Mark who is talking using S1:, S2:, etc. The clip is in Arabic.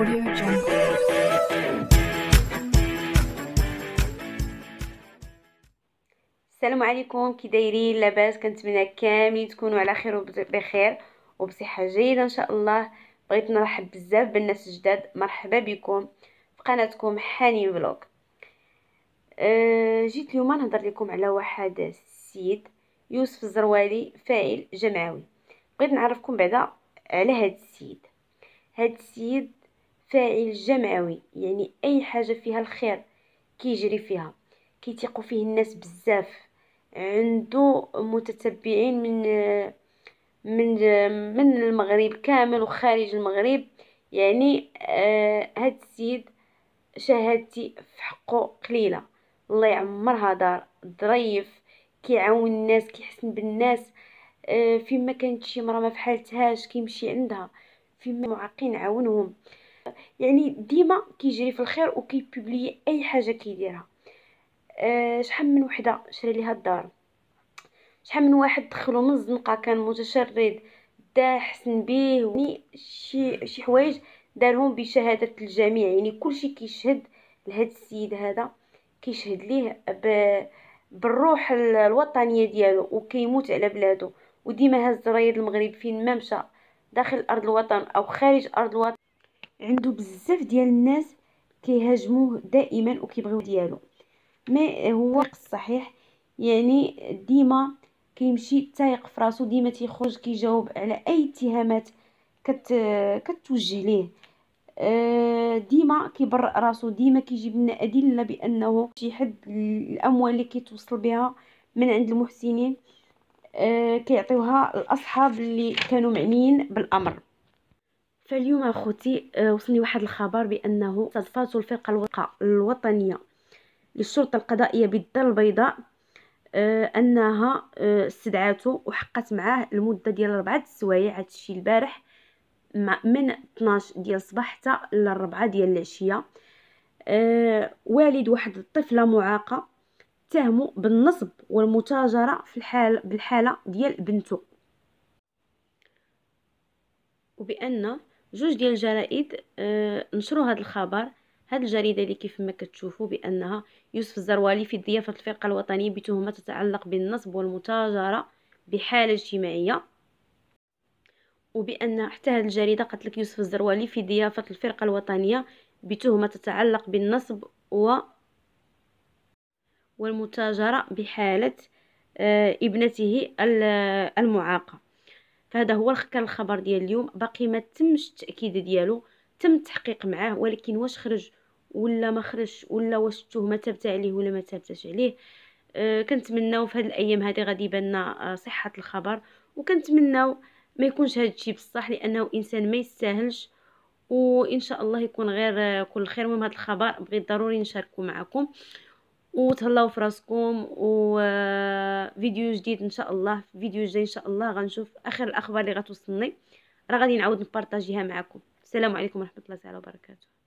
S1: Audio Jungle. السلام عليكم كي دايرين لاباس كنتمنى كاملين تكونوا على خير وبخير وبصحه جيده ان شاء الله بغيت نرحب بزاف بالناس الجداد مرحبا بكم في قناتكم حاني فلوغ أه، جيت اليوم نهضر لكم على واحد السيد يوسف الزروالي فاعل جمعوي بغيت نعرفكم بعدا على هاد السيد هاد السيد فاعل جمعوي يعني اي حاجه فيها الخير كيجري فيها كيتيقوا فيه الناس بزاف عنده متتبعين من من من المغرب كامل وخارج المغرب يعني آه هاد السيد شهادتي في حقه قليله الله يعمرها دار ظريف كيعاون الناس كيحسن بالناس آه فيما كانت شي مرة ما في حالتهاش كيمشي عندها فيما معاقين عاونهم يعني ديما كيجري في الخير وكيبوبلي اي حاجه كيديرها أه شحال من وحده شري ليها الدار شحال من واحد دخلو من الزنقه كان متشرد داحسن بيه يعني شي شي حوايج دارهم بشهاده الجميع يعني كلشي كيشهد لهاد السيد هذا كيشهد ليه ب... بالروح الوطنيه ديالو وكيموت على بلادو وديما هز الزراير المغرب فين ما مشى داخل ارض الوطن او خارج ارض الوطن عنده بزاف ديال الناس كيهاجموه دائما وكيبغيو ديالو ما هو الصحيح يعني ديما كيمشي تايق في راسو ديما تيخرج كيجاوب على اي اتهامات كت كتوجه ليه آه، ديما كيبرئ راسو ديما كيجيب لنا ادله بانه شي حد الاموال اللي كيتوصل بها من عند المحسنين آه، كيعطيوها الاصحاب اللي كانوا معنيين بالامر فاليوم اخوتي آه، وصلني واحد الخبر بانه استضفته الفرقه الوطنيه للشرطه القضائيه بالدار البيضاء آه، انها آه، استدعاته وحقت معاه المده ديال ربعة السوايع هادشي البارح من 12 ديال الصباح حتى 4 ديال العشيه والد واحد الطفله معاقه تهمو بالنصب والمتاجره في الحال بالحاله ديال بنته وبان جوج ديال الجرائد آه، نشروا هذا الخبر هذه الجريده اللي كيف ما كتشوفوا بانها يوسف الزروالي في ضيافه الفرقه الوطنيه بتهمه تتعلق بالنصب والمتاجره بحاله اجتماعيه وبان حتى هذه الجريده قتلك يوسف الزروالي في ضيافه الفرقه الوطنيه بتهمه تتعلق بالنصب و والمتاجره بحاله آه، ابنته المعاقه فهذا هو كان الخبر ديال اليوم باقي ما تمش التاكيد ديالو تم التحقيق معاه ولكن واش خرج ولا ما خرجش ولا واش التهمه ثابته عليه ولا ما ثابتاش عليه كنتمنوا آه، كنتمناو في هاد الايام هذه غادي يبان آه، صحه الخبر وكنتمناو ما يكونش هذا الشيء بصح لانه انسان ما يستاهلش وان شاء الله يكون غير آه، كل خير المهم هذا الخبر بغيت ضروري نشاركه معكم وتهلاو في راسكم وفيديو جديد ان شاء الله في فيديو جاي ان شاء الله غنشوف اخر الاخبار اللي غتوصلني راه غادي نعاود نبارطاجيها معكم السلام عليكم ورحمه الله تعالى وبركاته